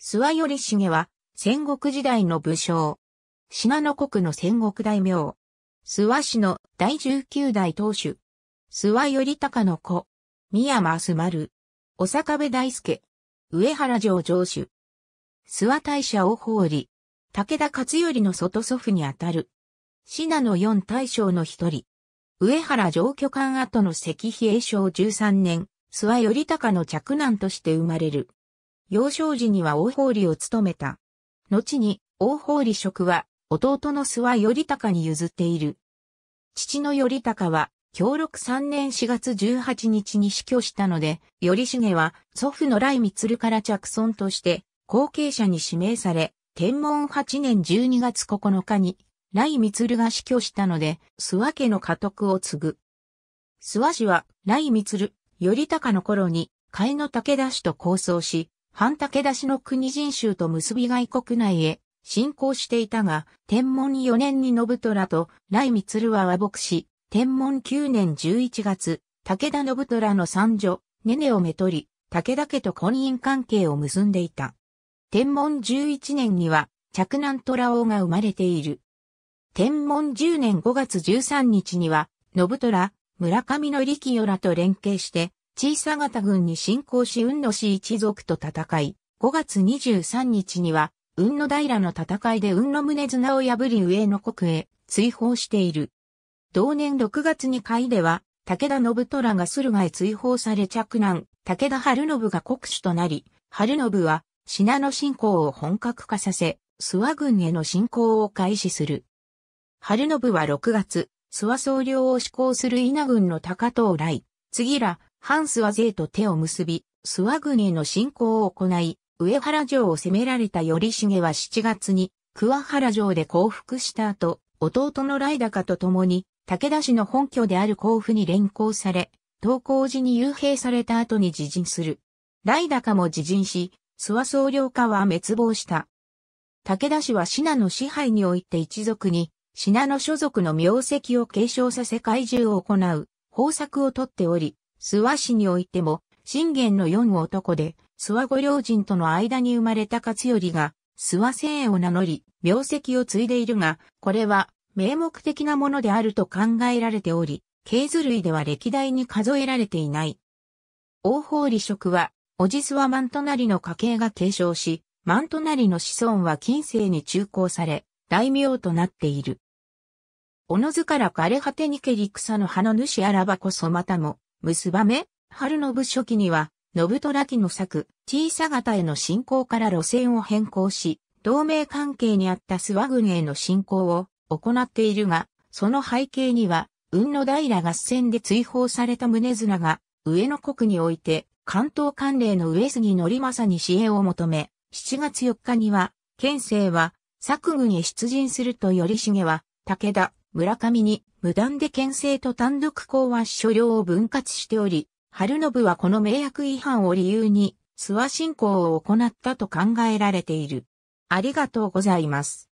諏訪頼重は戦国時代の武将。信濃国の戦国大名。諏訪氏の第19代当主。諏訪頼高の子。宮山すまる。お坂部大輔。上原城城主。諏訪大社を放り。武田勝頼の外祖父にあたる。信濃四大将の一人。上原城居館跡の石碑栄正13年、諏訪頼高の嫡男として生まれる。幼少時には大法理を務めた。後に大法理職は弟の諏訪頼高に譲っている。父の頼高は協力3年4月18日に死去したので、頼重は祖父の来光から着尊として後継者に指名され、天文8年12月9日に来光が死去したので、諏訪家の家督を継ぐ。諏訪氏は来光、頼高の頃に、甲斐の武田氏と構想し、半武田氏の国人衆と結び外国内へ進行していたが、天文4年に信虎と来光は和睦し、天文9年11月、武田信虎の三女、ネネをめとり、武田家と婚姻関係を結んでいた。天文11年には、着南虎王が生まれている。天文10年5月13日には、信虎、村上の力よらと連携して、小さ型軍に侵攻し雲野氏一族と戦い、5月23日には、雲野平の戦いで雲野宗綱を破り上野国へ追放している。同年6月に会では、武田信虎が駿河へ追放され着難、武田春信が国主となり、春信は、信濃侵攻を本格化させ、諏訪軍への侵攻を開始する。春信は6月、諏訪総領を施行する稲軍の高藤来、次ら、ハンスは税と手を結び、スワグへの侵攻を行い、上原城を攻められた頼重は7月に、桑原城で降伏した後、弟の雷高と共に、武田氏の本拠である甲府に連行され、投降時に幽閉された後に自陣する。雷高も自陣し、諏訪総領家は滅亡した。武田氏は品の支配において一族に、品の所属の名跡を継承させ怪獣を行う、方策をとっており、諏訪市においても、信玄の四男で、諏訪御両人との間に生まれた勝頼が、諏訪聖を名乗り、名跡を継いでいるが、これは、名目的なものであると考えられており、系図類では歴代に数えられていない。王法理職は、おじ諏訪万隣の家系が継承し、万隣の子孫は近世に中興され、大名となっている。おのずから枯れ果てにけり草の葉の主あらばこそまたも、結ばめ、春信初期には、信虎期の作、小さ型への進行から路線を変更し、同盟関係にあった諏訪軍への進行を行っているが、その背景には、雲の平合戦で追放された宗綱が、上野国において、関東関連の上杉則政に支援を求め、7月4日には、県政は、作軍へ出陣すると頼重は、武田、村上に無断で県政と単独公和所領を分割しており、春信はこの名約違反を理由に諏訪信仰を行ったと考えられている。ありがとうございます。